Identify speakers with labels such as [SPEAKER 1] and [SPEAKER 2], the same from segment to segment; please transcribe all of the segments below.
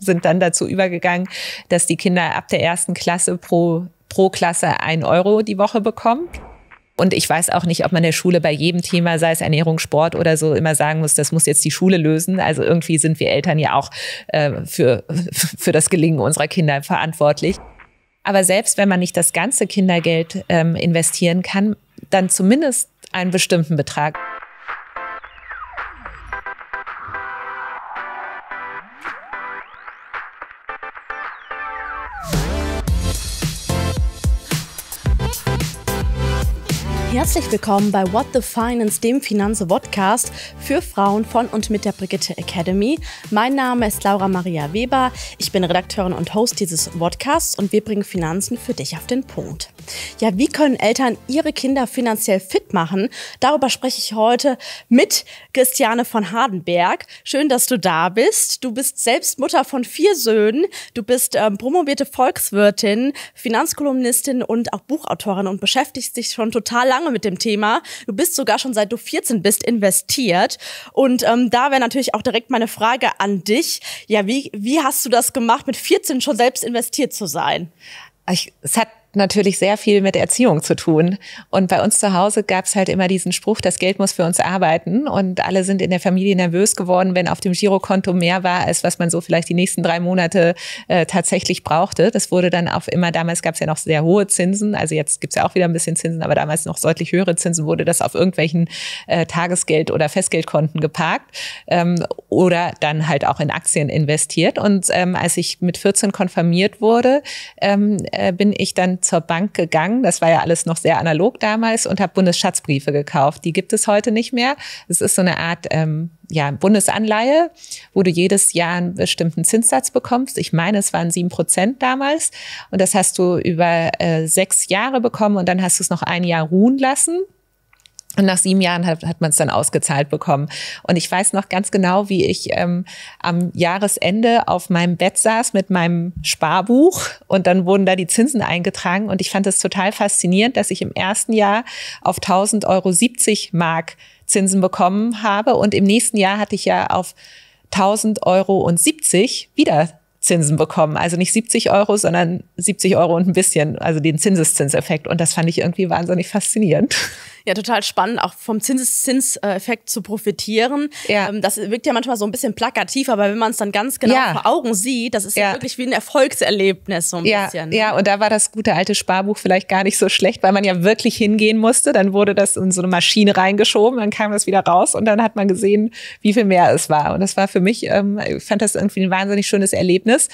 [SPEAKER 1] sind dann dazu übergegangen, dass die Kinder ab der ersten Klasse pro, pro Klasse ein Euro die Woche bekommen. Und ich weiß auch nicht, ob man der Schule bei jedem Thema, sei es Ernährung, Sport oder so, immer sagen muss, das muss jetzt die Schule lösen. Also irgendwie sind wir Eltern ja auch äh, für, für das Gelingen unserer Kinder verantwortlich. Aber selbst wenn man nicht das ganze Kindergeld ähm, investieren kann, dann zumindest einen bestimmten Betrag.
[SPEAKER 2] Herzlich willkommen bei What the Finance, dem finanze wodcast für Frauen von und mit der Brigitte Academy. Mein Name ist Laura Maria Weber. Ich bin Redakteurin und Host dieses Podcasts und wir bringen Finanzen für dich auf den Punkt. Ja, wie können Eltern ihre Kinder finanziell fit machen? Darüber spreche ich heute mit Christiane von Hardenberg. Schön, dass du da bist. Du bist selbst Mutter von vier Söhnen. Du bist ähm, promovierte Volkswirtin, Finanzkolumnistin und auch Buchautorin und beschäftigst dich schon total lange mit dem Thema. Du bist sogar schon seit du 14 bist investiert. Und ähm, da wäre natürlich auch direkt meine Frage an dich. Ja, wie, wie hast du das gemacht, mit 14 schon selbst investiert zu sein? Ich, es hat natürlich sehr
[SPEAKER 1] viel mit Erziehung zu tun. Und bei uns zu Hause gab es halt immer diesen Spruch, das Geld muss für uns arbeiten. Und alle sind in der Familie nervös geworden, wenn auf dem Girokonto mehr war, als was man so vielleicht die nächsten drei Monate äh, tatsächlich brauchte. Das wurde dann auch immer, damals gab es ja noch sehr hohe Zinsen, also jetzt gibt es ja auch wieder ein bisschen Zinsen, aber damals noch deutlich höhere Zinsen, wurde das auf irgendwelchen äh, Tagesgeld- oder Festgeldkonten geparkt ähm, oder dann halt auch in Aktien investiert. Und ähm, als ich mit 14 konfirmiert wurde, ähm, äh, bin ich dann zur Bank gegangen, das war ja alles noch sehr analog damals, und habe Bundesschatzbriefe gekauft. Die gibt es heute nicht mehr. Es ist so eine Art ähm, ja, Bundesanleihe, wo du jedes Jahr einen bestimmten Zinssatz bekommst. Ich meine, es waren sieben Prozent damals. Und das hast du über äh, sechs Jahre bekommen und dann hast du es noch ein Jahr ruhen lassen. Und nach sieben Jahren hat, hat man es dann ausgezahlt bekommen. Und ich weiß noch ganz genau, wie ich ähm, am Jahresende auf meinem Bett saß mit meinem Sparbuch und dann wurden da die Zinsen eingetragen. Und ich fand es total faszinierend, dass ich im ersten Jahr auf 1000 Euro 70 Mark Zinsen bekommen habe. Und im nächsten Jahr hatte ich ja auf 1000 Euro und 70 wieder Zinsen bekommen. Also nicht 70 Euro, sondern 70 Euro und ein bisschen, also den Zinseszinseffekt. Und das fand ich irgendwie wahnsinnig faszinierend
[SPEAKER 2] ja total spannend, auch vom Zinseszinseffekt zu profitieren. Ja. Ähm, das wirkt ja manchmal so ein bisschen plakativ, aber wenn man es dann ganz genau ja. vor Augen sieht, das ist ja. ja. wirklich wie ein Erfolgserlebnis so ein ja. bisschen. Ja, und da war das gute alte Sparbuch vielleicht gar
[SPEAKER 1] nicht so schlecht, weil man ja wirklich hingehen musste. Dann wurde das in so eine Maschine reingeschoben, dann kam das wieder raus und dann hat man gesehen, wie viel mehr es war. Und das war für mich, ähm, ich fand das irgendwie ein wahnsinnig schönes Erlebnis,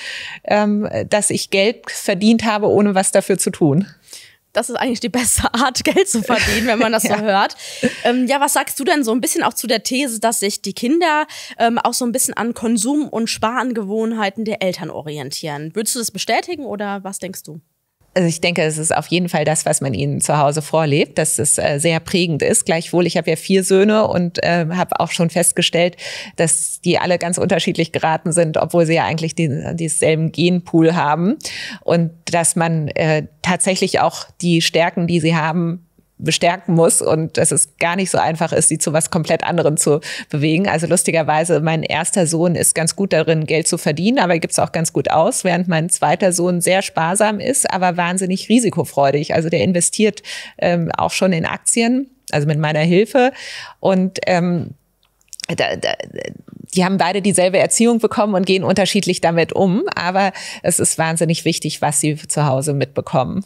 [SPEAKER 1] ähm, dass ich Geld verdient habe, ohne was dafür zu tun
[SPEAKER 2] das ist eigentlich die beste Art, Geld zu verdienen, wenn man das ja. so hört. Ähm, ja, was sagst du denn so ein bisschen auch zu der These, dass sich die Kinder ähm, auch so ein bisschen an Konsum- und Sparangewohnheiten der Eltern orientieren? Würdest du das bestätigen oder was denkst du?
[SPEAKER 1] Also ich denke, es ist auf jeden Fall das, was man ihnen zu Hause vorlebt, dass es äh, sehr prägend ist. Gleichwohl, ich habe ja vier Söhne und äh, habe auch schon festgestellt, dass die alle ganz unterschiedlich geraten sind, obwohl sie ja eigentlich den, dieselben Genpool haben. Und dass man äh, tatsächlich auch die Stärken, die sie haben, bestärken muss und dass es gar nicht so einfach ist, sie zu was komplett anderem zu bewegen. Also lustigerweise, mein erster Sohn ist ganz gut darin, Geld zu verdienen, aber gibt es auch ganz gut aus, während mein zweiter Sohn sehr sparsam ist, aber wahnsinnig risikofreudig. Also der investiert ähm, auch schon in Aktien, also mit meiner Hilfe. Und ähm, da, da, die haben beide dieselbe Erziehung bekommen und gehen unterschiedlich damit um, aber es ist wahnsinnig wichtig, was sie zu Hause mitbekommen.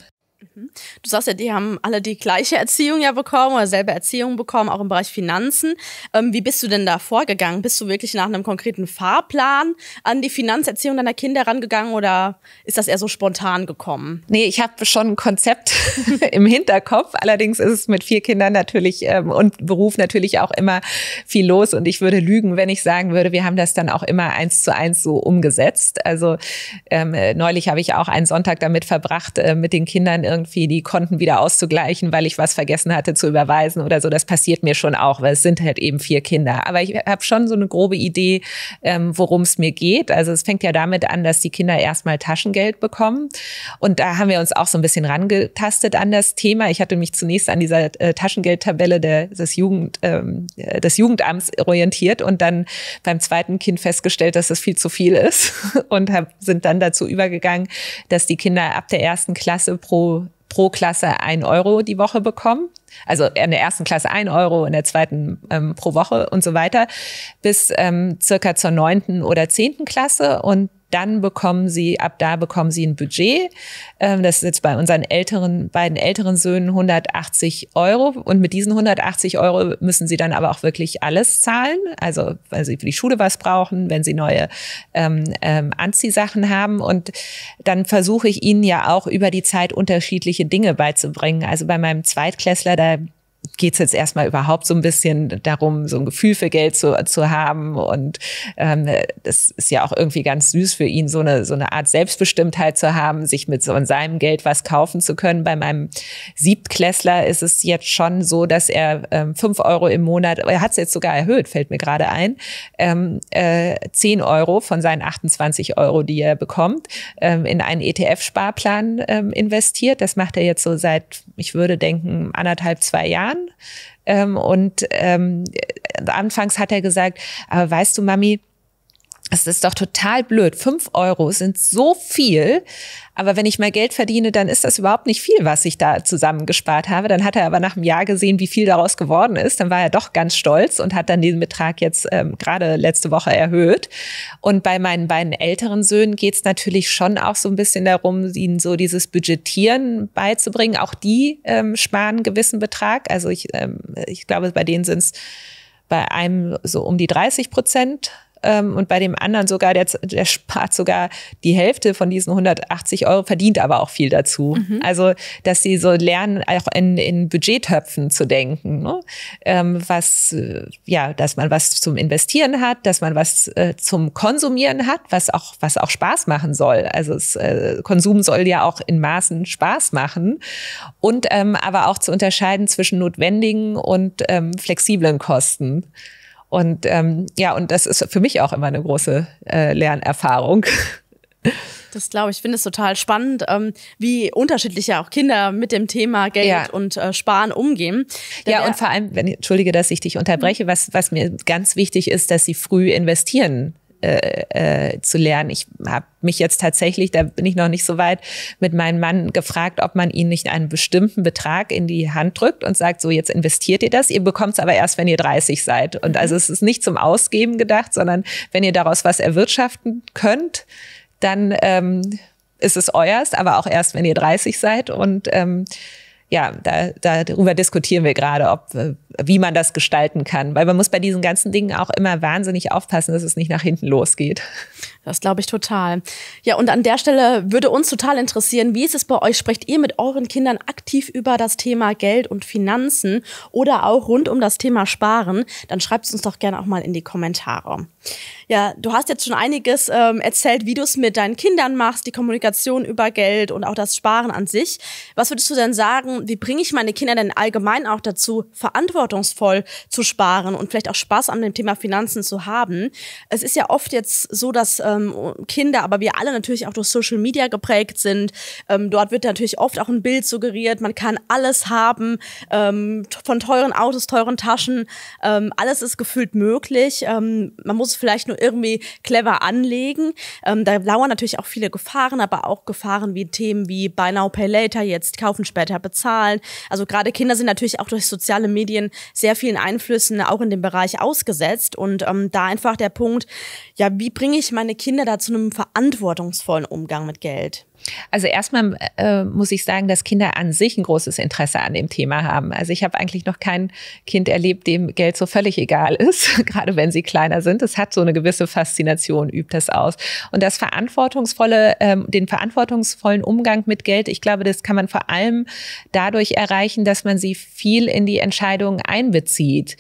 [SPEAKER 2] Mhm. Du sagst ja, die haben alle die gleiche Erziehung ja bekommen oder selbe Erziehung bekommen, auch im Bereich Finanzen. Ähm, wie bist du denn da vorgegangen? Bist du wirklich nach einem konkreten Fahrplan an die Finanzerziehung deiner Kinder rangegangen oder ist das eher so spontan gekommen? Nee, ich habe schon ein Konzept
[SPEAKER 1] im Hinterkopf. Allerdings ist es mit vier Kindern natürlich ähm, und Beruf natürlich auch immer viel los und ich würde lügen, wenn ich sagen würde, wir haben das dann auch immer eins zu eins so umgesetzt. Also ähm, äh, neulich habe ich auch einen Sonntag damit verbracht, äh, mit den Kindern irgendwie irgendwie die Konten wieder auszugleichen, weil ich was vergessen hatte zu überweisen oder so. Das passiert mir schon auch, weil es sind halt eben vier Kinder. Aber ich habe schon so eine grobe Idee, ähm, worum es mir geht. Also es fängt ja damit an, dass die Kinder erstmal Taschengeld bekommen. Und da haben wir uns auch so ein bisschen rangetastet an das Thema. Ich hatte mich zunächst an dieser äh, Taschengeldtabelle der, des, Jugend, ähm, äh, des Jugendamts orientiert und dann beim zweiten Kind festgestellt, dass das viel zu viel ist und hab, sind dann dazu übergegangen, dass die Kinder ab der ersten Klasse pro pro Klasse ein Euro die Woche bekommen. Also in der ersten Klasse ein Euro, in der zweiten ähm, pro Woche und so weiter, bis ähm, circa zur neunten oder zehnten Klasse. Und dann bekommen sie, ab da bekommen sie ein Budget. Ähm, das ist jetzt bei unseren älteren, beiden älteren Söhnen 180 Euro. Und mit diesen 180 Euro müssen sie dann aber auch wirklich alles zahlen. Also, weil sie für die Schule was brauchen, wenn sie neue ähm, ähm, Anziehsachen haben. Und dann versuche ich ihnen ja auch über die Zeit unterschiedliche Dinge beizubringen. Also bei meinem Zweitklässler, da geht es jetzt erstmal überhaupt so ein bisschen darum, so ein Gefühl für Geld zu, zu haben. Und ähm, das ist ja auch irgendwie ganz süß für ihn, so eine, so eine Art Selbstbestimmtheit zu haben, sich mit so seinem Geld was kaufen zu können. Bei meinem Siebtklässler ist es jetzt schon so, dass er ähm, fünf Euro im Monat, er hat es jetzt sogar erhöht, fällt mir gerade ein, ähm, äh, zehn Euro von seinen 28 Euro, die er bekommt, ähm, in einen ETF-Sparplan ähm, investiert. Das macht er jetzt so seit, ich würde denken, anderthalb, zwei Jahren. Ähm, und ähm, anfangs hat er gesagt, aber weißt du, Mami, es ist doch total blöd. Fünf Euro sind so viel. Aber wenn ich mal Geld verdiene, dann ist das überhaupt nicht viel, was ich da zusammengespart habe. Dann hat er aber nach einem Jahr gesehen, wie viel daraus geworden ist. Dann war er doch ganz stolz und hat dann den Betrag jetzt ähm, gerade letzte Woche erhöht. Und bei meinen beiden älteren Söhnen geht es natürlich schon auch so ein bisschen darum, ihnen so dieses Budgetieren beizubringen. Auch die ähm, sparen einen gewissen Betrag. Also ich, ähm, ich glaube, bei denen sind es bei einem so um die 30 Prozent ähm, und bei dem anderen sogar, der, der spart sogar die Hälfte von diesen 180 Euro, verdient aber auch viel dazu. Mhm. Also, dass sie so lernen, auch in, in Budgettöpfen zu denken, ne? ähm, was, äh, ja, dass man was zum Investieren hat, dass man was äh, zum Konsumieren hat, was auch, was auch Spaß machen soll. Also, es, äh, Konsum soll ja auch in Maßen Spaß machen und ähm, aber auch zu unterscheiden zwischen notwendigen und ähm, flexiblen Kosten. Und ähm, ja, und das ist für mich auch immer eine große äh, Lernerfahrung.
[SPEAKER 2] Das glaube ich, finde es total spannend, ähm, wie unterschiedlich ja auch Kinder mit dem Thema Geld ja. und äh, Sparen umgehen. ja, äh, und vor allem, wenn, entschuldige, dass ich dich unterbreche, was, was
[SPEAKER 1] mir ganz wichtig ist, dass sie früh investieren äh, äh, zu lernen. Ich habe mich jetzt tatsächlich, da bin ich noch nicht so weit, mit meinem Mann gefragt, ob man ihnen nicht einen bestimmten Betrag in die Hand drückt und sagt, so jetzt investiert ihr das, ihr bekommt es aber erst, wenn ihr 30 seid. Und also mhm. es ist nicht zum Ausgeben gedacht, sondern wenn ihr daraus was erwirtschaften könnt, dann ähm, ist es euerst, aber auch erst, wenn ihr 30 seid. Und ähm, ja, da, darüber diskutieren wir gerade, ob Äh, wie man das gestalten kann. Weil man muss bei diesen
[SPEAKER 2] ganzen Dingen auch immer wahnsinnig aufpassen, dass es nicht nach hinten losgeht. Das glaube ich total. Ja, und an der Stelle würde uns total interessieren, wie ist es bei euch? Sprecht ihr mit euren Kindern aktiv über das Thema Geld und Finanzen oder auch rund um das Thema Sparen? Dann schreibt es uns doch gerne auch mal in die Kommentare. Ja, du hast jetzt schon einiges ähm, erzählt, wie du es mit deinen Kindern machst, die Kommunikation über Geld und auch das Sparen an sich. Was würdest du denn sagen, wie bringe ich meine Kinder denn allgemein auch dazu, verantwortlich verantwortungsvoll zu sparen und vielleicht auch Spaß an dem Thema Finanzen zu haben. Es ist ja oft jetzt so, dass ähm, Kinder, aber wir alle natürlich auch durch Social Media geprägt sind. Ähm, dort wird natürlich oft auch ein Bild suggeriert, man kann alles haben, ähm, von teuren Autos, teuren Taschen. Ähm, alles ist gefühlt möglich. Ähm, man muss vielleicht nur irgendwie clever anlegen. Ähm, da lauern natürlich auch viele Gefahren, aber auch Gefahren wie Themen wie Buy Now, Pay Later, jetzt kaufen, später bezahlen. Also gerade Kinder sind natürlich auch durch soziale Medien sehr vielen Einflüssen auch in dem Bereich ausgesetzt. Und ähm, da einfach der Punkt, ja, wie bringe ich meine Kinder da zu einem verantwortungsvollen Umgang mit Geld? Also erstmal äh, muss ich sagen, dass Kinder an sich ein großes
[SPEAKER 1] Interesse an dem Thema haben. Also ich habe eigentlich noch kein Kind erlebt, dem Geld so völlig egal ist, gerade wenn sie kleiner sind. Es hat so eine gewisse Faszination, übt das aus. Und das verantwortungsvolle, ähm, den verantwortungsvollen Umgang mit Geld, ich glaube, das kann man vor allem dadurch erreichen, dass man sie viel in die Entscheidungen einbezieht.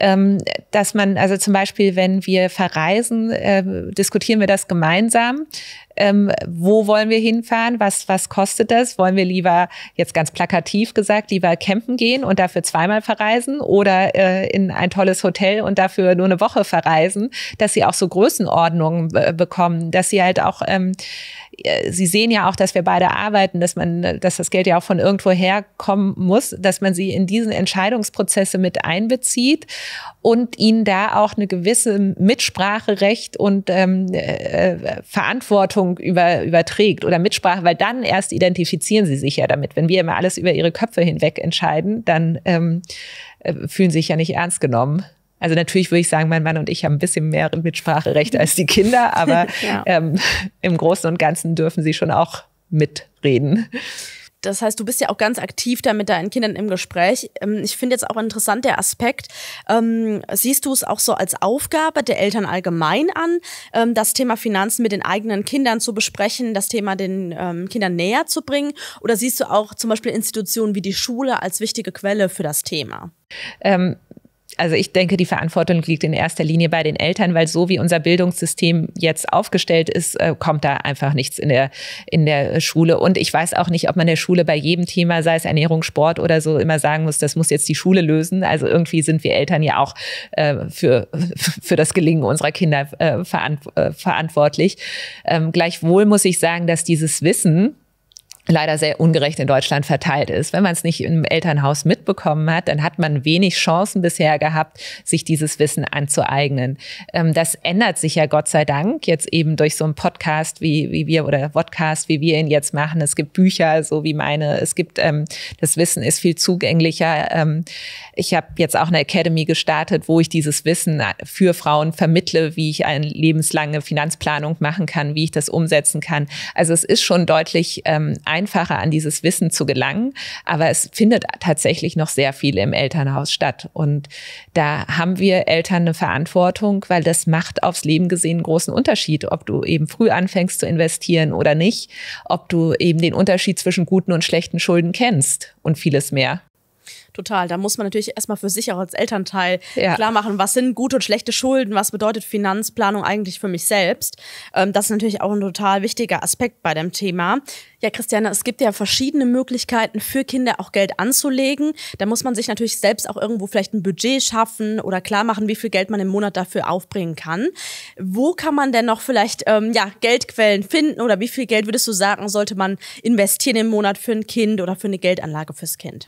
[SPEAKER 1] Ähm, dass man, also zum Beispiel, wenn wir verreisen, äh, diskutieren wir das gemeinsam. Ähm, wo wollen wir hin? hinfahren? Was, was kostet das? Wollen wir lieber, jetzt ganz plakativ gesagt, lieber campen gehen und dafür zweimal verreisen oder äh, in ein tolles Hotel und dafür nur eine Woche verreisen, dass sie auch so Größenordnungen äh, bekommen, dass sie halt auch ähm, Sie sehen ja auch, dass wir beide arbeiten, dass man, dass das Geld ja auch von irgendwo herkommen muss, dass man sie in diesen Entscheidungsprozesse mit einbezieht und ihnen da auch eine gewisse Mitspracherecht und ähm, äh, Verantwortung über, überträgt oder Mitsprache, weil dann erst identifizieren sie sich ja damit. Wenn wir immer alles über ihre Köpfe hinweg entscheiden, dann ähm, äh, fühlen sie sich ja nicht ernst genommen. Also natürlich würde ich sagen, mein Mann und ich haben ein bisschen mehr Mitspracherecht als die Kinder, aber ja. ähm, im Großen und Ganzen dürfen sie schon auch mitreden.
[SPEAKER 2] Das heißt, du bist ja auch ganz aktiv da mit deinen Kindern im Gespräch. Ähm, ich finde jetzt auch interessant der Aspekt. Ähm, siehst du es auch so als Aufgabe der Eltern allgemein an, ähm, das Thema Finanzen mit den eigenen Kindern zu besprechen, das Thema den ähm, Kindern näher zu bringen? Oder siehst du auch zum Beispiel Institutionen wie die Schule als wichtige Quelle für das Thema? Ähm,
[SPEAKER 1] also ich denke, die Verantwortung liegt in erster Linie bei den Eltern, weil so wie unser Bildungssystem jetzt aufgestellt ist, äh, kommt da einfach nichts in der, in der Schule. Und ich weiß auch nicht, ob man der Schule bei jedem Thema, sei es Ernährung, Sport oder so, immer sagen muss, das muss jetzt die Schule lösen. Also irgendwie sind wir Eltern ja auch äh, für, für das Gelingen unserer Kinder äh, verantwortlich. Ähm, gleichwohl muss ich sagen, dass dieses Wissen, leider sehr ungerecht in Deutschland verteilt ist. Wenn man es nicht im Elternhaus mitbekommen hat, dann hat man wenig Chancen bisher gehabt, sich dieses Wissen anzueignen. Ähm, das ändert sich ja Gott sei Dank jetzt eben durch so einen Podcast wie, wie wir oder Podcast, wie wir ihn jetzt machen. Es gibt Bücher, so wie meine. Es gibt, ähm, das Wissen ist viel zugänglicher. Ähm, ich habe jetzt auch eine Academy gestartet, wo ich dieses Wissen für Frauen vermittle, wie ich eine lebenslange Finanzplanung machen kann, wie ich das umsetzen kann. Also es ist schon deutlich ähm, einfacher an dieses Wissen zu gelangen. Aber es findet tatsächlich noch sehr viel im Elternhaus statt. Und da haben wir Eltern eine Verantwortung, weil das macht aufs Leben gesehen einen großen Unterschied, ob du eben früh anfängst zu investieren oder nicht, ob du eben den Unterschied zwischen guten und schlechten Schulden kennst und vieles mehr.
[SPEAKER 2] Total. Da muss man natürlich erstmal für sich auch als Elternteil ja. klar machen, was sind gute und schlechte Schulden, was bedeutet Finanzplanung eigentlich für mich selbst. Ähm, das ist natürlich auch ein total wichtiger Aspekt bei dem Thema. Ja, Christiane, es gibt ja verschiedene Möglichkeiten für Kinder auch Geld anzulegen. Da muss man sich natürlich selbst auch irgendwo vielleicht ein Budget schaffen oder klar machen, wie viel Geld man im Monat dafür aufbringen kann. Wo kann man denn noch vielleicht ähm, ja, Geldquellen finden oder wie viel Geld würdest du sagen, sollte man investieren im Monat für ein Kind oder für eine Geldanlage fürs Kind?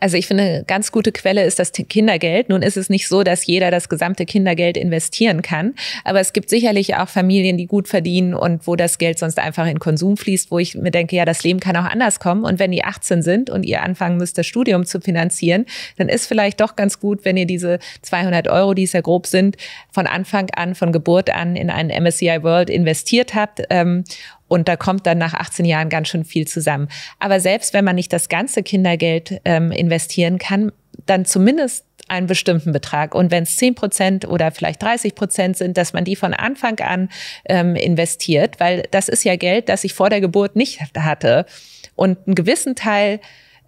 [SPEAKER 1] Also ich finde, eine ganz gute Quelle ist das Kindergeld. Nun ist es nicht so, dass jeder das gesamte Kindergeld investieren kann, aber es gibt sicherlich auch Familien, die gut verdienen und wo das Geld sonst einfach in Konsum fließt, wo ich mir denke, denke, ja, das Leben kann auch anders kommen. Und wenn die 18 sind und ihr anfangen müsst, das Studium zu finanzieren, dann ist vielleicht doch ganz gut, wenn ihr diese 200 Euro, die es ja grob sind, von Anfang an, von Geburt an in einen MSCI World investiert habt. Ähm, und da kommt dann nach 18 Jahren ganz schön viel zusammen. Aber selbst wenn man nicht das ganze Kindergeld ähm, investieren kann, dann zumindest einen bestimmten Betrag. Und wenn es 10 Prozent oder vielleicht 30 Prozent sind, dass man die von Anfang an ähm, investiert, weil das ist ja Geld, das ich vor der Geburt nicht hatte. Und einen gewissen Teil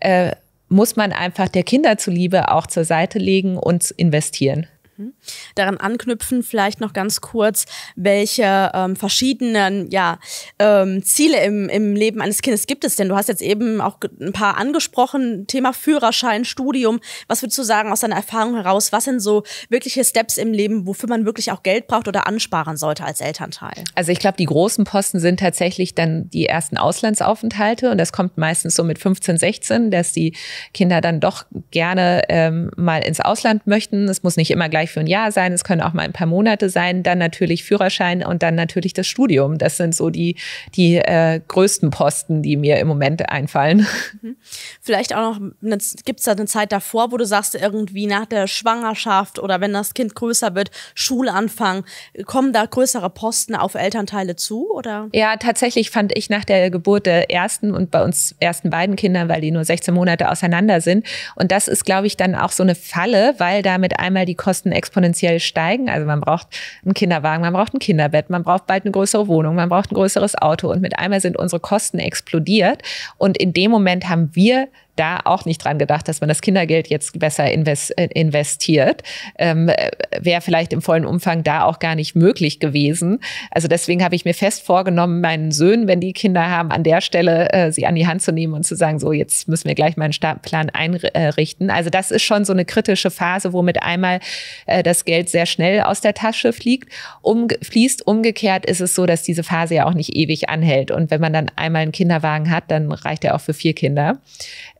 [SPEAKER 1] äh, muss man einfach der Kinder zuliebe auch zur Seite legen und investieren.
[SPEAKER 2] Hm? Daran anknüpfen vielleicht noch ganz kurz, welche ähm, verschiedenen ja, ähm, Ziele im, im Leben eines Kindes gibt es denn? Du hast jetzt eben auch ein paar angesprochen, Thema Führerschein, Studium. Was würdest du sagen aus deiner Erfahrung heraus, was sind so wirkliche Steps im Leben, wofür man wirklich auch Geld braucht oder ansparen sollte als Elternteil?
[SPEAKER 1] Also ich glaube, die großen Posten sind tatsächlich dann die ersten Auslandsaufenthalte und das kommt meistens so mit 15, 16, dass die Kinder dann doch gerne ähm, mal ins Ausland möchten. Es muss nicht immer gleich gleich für ein Jahr sein, es können auch mal ein paar Monate sein, dann natürlich Führerschein und dann natürlich das Studium. Das sind so die, die äh, größten Posten, die mir im Moment einfallen. Mhm.
[SPEAKER 2] Vielleicht auch noch, gibt es da eine Zeit davor, wo du sagst, irgendwie nach der Schwangerschaft oder wenn das Kind größer wird, Schule anfangen, kommen da größere Posten auf Elternteile zu? Oder? Ja,
[SPEAKER 1] tatsächlich fand ich nach der Geburt der ersten und bei uns ersten beiden Kindern, weil die nur 16 Monate auseinander sind. Und das ist, glaube ich, dann auch so eine Falle, weil damit einmal die Kosten exponentiell steigen. Also man braucht einen Kinderwagen, man braucht ein Kinderbett, man braucht bald eine größere Wohnung, man braucht ein größeres Auto und mit einmal sind unsere Kosten explodiert. Und in dem Moment haben wir da auch nicht dran gedacht, dass man das Kindergeld jetzt besser äh, investiert. Ähm, äh, Wäre vielleicht im vollen Umfang da auch gar nicht möglich gewesen. Also deswegen habe ich mir fest vorgenommen, meinen Söhnen, wenn die Kinder haben, an der Stelle äh, sie an die Hand zu nehmen und zu sagen, so jetzt müssen wir gleich mal einen Startplan einrichten. Äh, also das ist schon so eine kritische Phase, womit einmal äh, das Geld sehr schnell aus der Tasche fliegt, um, fließt. Umgekehrt ist es so, dass diese Phase ja auch nicht ewig anhält. Und wenn man dann einmal einen Kinderwagen hat, dann reicht er auch für vier Kinder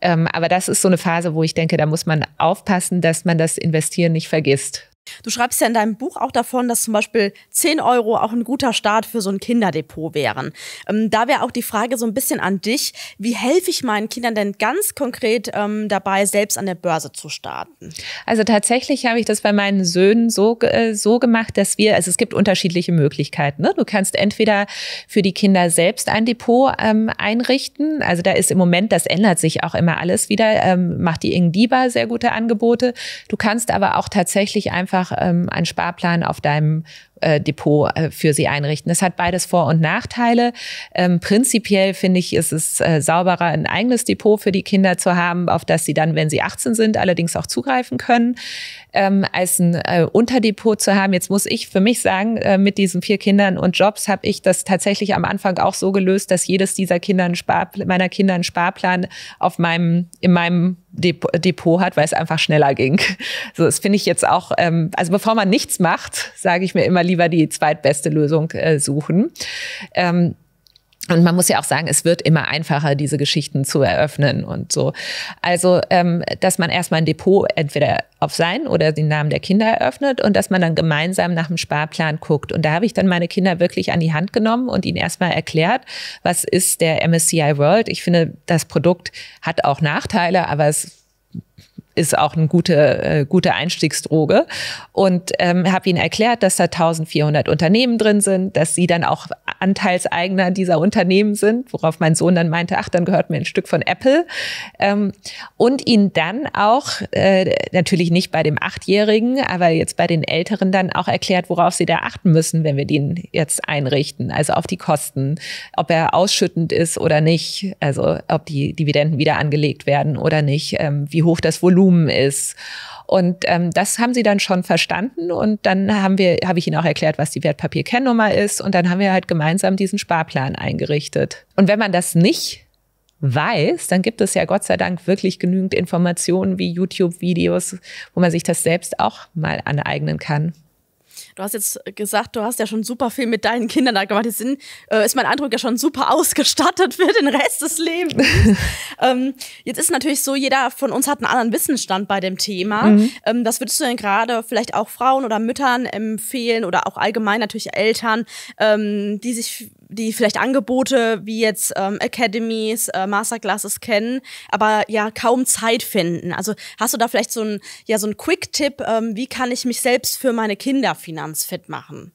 [SPEAKER 1] ähm, aber das ist so eine Phase, wo ich denke, da muss man aufpassen, dass man das Investieren nicht vergisst.
[SPEAKER 2] Du schreibst ja in deinem Buch auch davon, dass zum Beispiel 10 Euro auch ein guter Start für so ein Kinderdepot wären. Ähm, da wäre auch die Frage so ein bisschen an dich, wie helfe ich meinen Kindern denn ganz konkret ähm, dabei, selbst an der Börse zu starten? Also tatsächlich habe ich das bei meinen Söhnen so,
[SPEAKER 1] äh, so gemacht, dass wir, also es gibt unterschiedliche Möglichkeiten. Ne? Du kannst entweder für die Kinder selbst ein Depot ähm, einrichten. Also da ist im Moment, das ändert sich auch immer alles wieder, ähm, macht die Ingdiba sehr gute Angebote. Du kannst aber auch tatsächlich einfach einfach ähm, einen Sparplan auf deinem äh, Depot äh, für sie einrichten. Das hat beides Vor- und Nachteile. Ähm, prinzipiell finde ich, ist es äh, sauberer, ein eigenes Depot für die Kinder zu haben, auf das sie dann, wenn sie 18 sind, allerdings auch zugreifen können ähm, als ein äh, Unterdepot zu haben. Jetzt muss ich für mich sagen, äh, mit diesen vier Kindern und Jobs habe ich das tatsächlich am Anfang auch so gelöst, dass jedes dieser Kinder einen Spar, meiner Kinder einen Sparplan auf meinem, in meinem Dep Depot hat, weil es einfach schneller ging. So, das finde ich jetzt auch, ähm, also bevor man nichts macht, sage ich mir immer lieber die zweitbeste Lösung äh, suchen. Ähm, und man muss ja auch sagen, es wird immer einfacher, diese Geschichten zu eröffnen und so. Also, ähm, dass man erstmal ein Depot entweder auf sein oder den Namen der Kinder eröffnet und dass man dann gemeinsam nach dem Sparplan guckt. Und da habe ich dann meine Kinder wirklich an die Hand genommen und ihnen erstmal erklärt, was ist der MSCI World. Ich finde, das Produkt hat auch Nachteile, aber es ist auch eine gute, äh, gute Einstiegsdroge. Und ähm, habe ihnen erklärt, dass da 1400 Unternehmen drin sind, dass sie dann auch Anteilseigner dieser Unternehmen sind, worauf mein Sohn dann meinte, ach, dann gehört mir ein Stück von Apple. Ähm, und ihnen dann auch, äh, natürlich nicht bei dem Achtjährigen, aber jetzt bei den Älteren dann auch erklärt, worauf sie da achten müssen, wenn wir den jetzt einrichten. Also auf die Kosten, ob er ausschüttend ist oder nicht, also ob die Dividenden wieder angelegt werden oder nicht, ähm, wie hoch das Volumen Blumen ist. Und ähm, das haben sie dann schon verstanden. Und dann haben wir, habe ich ihnen auch erklärt, was die Wertpapierkennnummer ist. Und dann haben wir halt gemeinsam diesen Sparplan eingerichtet. Und wenn man das nicht weiß, dann gibt es ja Gott sei Dank wirklich genügend Informationen wie YouTube-Videos, wo man sich das selbst auch mal aneignen kann.
[SPEAKER 2] Du hast jetzt gesagt, du hast ja schon super viel mit deinen Kindern da gemacht. Jetzt sind, äh, ist mein Eindruck ja schon super ausgestattet für den Rest des Lebens. ähm, jetzt ist natürlich so, jeder von uns hat einen anderen Wissensstand bei dem Thema. Mhm. Ähm, das würdest du denn gerade vielleicht auch Frauen oder Müttern empfehlen oder auch allgemein natürlich Eltern, ähm, die sich die vielleicht Angebote wie jetzt ähm, Academies, äh, Masterclasses kennen, aber ja kaum Zeit finden. Also hast du da vielleicht so einen ja, so ein Quick-Tipp, ähm, wie kann ich mich selbst für meine Kinder finanzfit machen?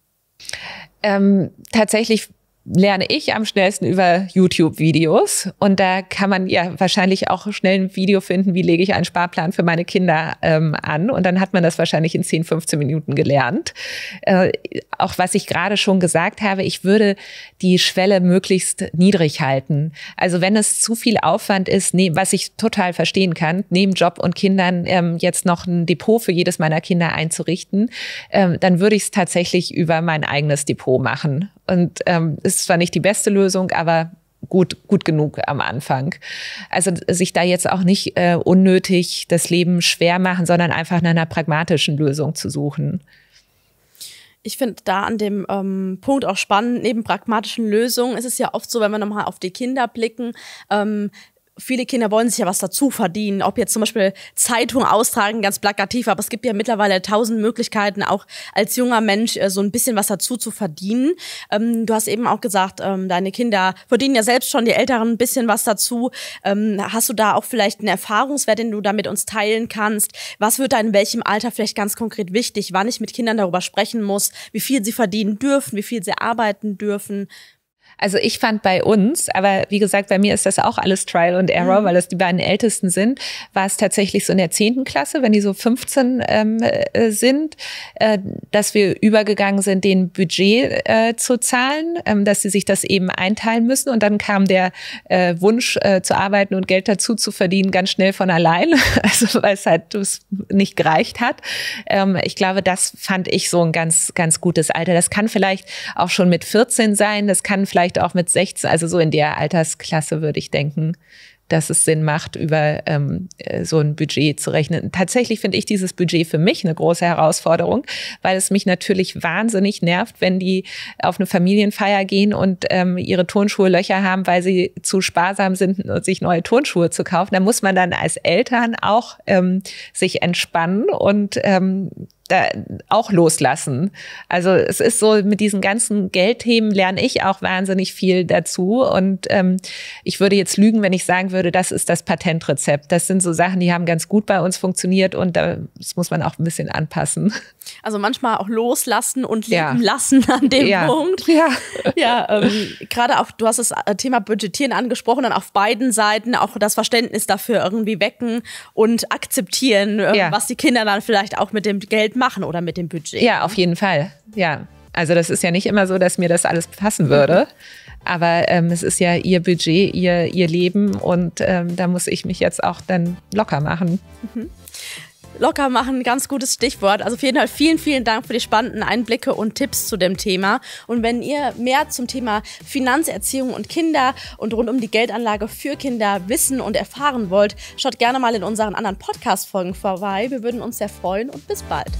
[SPEAKER 1] Ähm, tatsächlich lerne ich am schnellsten über YouTube-Videos. Und da kann man ja wahrscheinlich auch schnell ein Video finden, wie lege ich einen Sparplan für meine Kinder ähm, an. Und dann hat man das wahrscheinlich in 10, 15 Minuten gelernt. Äh, auch was ich gerade schon gesagt habe, ich würde die Schwelle möglichst niedrig halten. Also wenn es zu viel Aufwand ist, ne, was ich total verstehen kann, neben Job und Kindern ähm, jetzt noch ein Depot für jedes meiner Kinder einzurichten, ähm, dann würde ich es tatsächlich über mein eigenes Depot machen und ähm, ist zwar nicht die beste Lösung, aber gut, gut genug am Anfang. Also sich da jetzt auch nicht äh, unnötig das Leben schwer machen, sondern einfach nach einer pragmatischen Lösung zu suchen.
[SPEAKER 2] Ich finde da an dem ähm, Punkt auch spannend, neben pragmatischen Lösungen ist es ja oft so, wenn wir nochmal auf die Kinder blicken, ähm, viele Kinder wollen sich ja was dazu verdienen. Ob jetzt zum Beispiel Zeitung austragen, ganz plakativ, aber es gibt ja mittlerweile tausend Möglichkeiten, auch als junger Mensch äh, so ein bisschen was dazu zu verdienen. Ähm, du hast eben auch gesagt, ähm, deine Kinder verdienen ja selbst schon die Älteren ein bisschen was dazu. Ähm, hast du da auch vielleicht einen Erfahrungswert, den du da mit uns teilen kannst? Was wird da in welchem Alter vielleicht ganz konkret wichtig, wann ich mit Kindern darüber sprechen muss, wie viel sie verdienen dürfen, wie viel sie arbeiten dürfen? Also ich fand
[SPEAKER 1] bei uns, aber wie gesagt, bei mir ist das auch alles Trial und Error, mhm. weil das die beiden Ältesten sind, war es tatsächlich so in der zehnten Klasse, wenn die so 15 ähm, äh, sind, äh, dass wir übergegangen sind, den Budget äh, zu zahlen, ähm, dass sie sich das eben einteilen müssen. Und dann kam der äh, Wunsch äh, zu arbeiten und Geld dazu zu verdienen ganz schnell von allein, also weil es halt nicht gereicht hat. Ähm, ich glaube, das fand ich so ein ganz, ganz gutes Alter. Das kann vielleicht auch schon mit 14 sein, das kann vielleicht vielleicht auch mit 16, also so in der Altersklasse würde ich denken, dass es Sinn macht, über ähm, äh, so ein Budget zu rechnen. Tatsächlich finde ich dieses Budget für mich eine große Herausforderung, weil es mich natürlich wahnsinnig nervt, wenn die auf eine Familienfeier gehen und ähm, ihre Turnschuhe Löcher haben, weil sie zu sparsam sind, sich neue Turnschuhe zu kaufen. Da muss man dann als Eltern auch ähm, sich entspannen und ähm, da auch loslassen. Also es ist so, mit diesen ganzen Geldthemen lerne ich auch wahnsinnig viel dazu. Und ähm, ich würde jetzt lügen, wenn ich sagen würde, das ist das Patentrezept. Das sind so Sachen, die haben ganz gut bei uns funktioniert und das muss man auch ein bisschen anpassen.
[SPEAKER 2] Also manchmal auch loslassen und leben ja. lassen an dem ja. Punkt. Ja, ja ähm, gerade auch, du hast das äh, Thema Budgetieren angesprochen, dann auf beiden Seiten auch das Verständnis dafür irgendwie wecken und akzeptieren, ähm, was die Kinder dann vielleicht auch mit dem Geld machen oder mit dem Budget. Ja, ne? auf jeden
[SPEAKER 1] Fall. Ja. Also das ist ja nicht immer so, dass mir das alles passen mhm. würde. Aber ähm, es ist ja ihr Budget, ihr, ihr Leben und ähm, da muss ich mich jetzt auch dann locker machen. Mhm.
[SPEAKER 2] Locker machen, ganz gutes Stichwort. Also auf jeden Fall vielen, vielen Dank für die spannenden Einblicke und Tipps zu dem Thema. Und wenn ihr mehr zum Thema Finanzerziehung und Kinder und rund um die Geldanlage für Kinder wissen und erfahren wollt, schaut gerne mal in unseren anderen Podcast-Folgen vorbei. Wir würden uns sehr freuen und bis bald.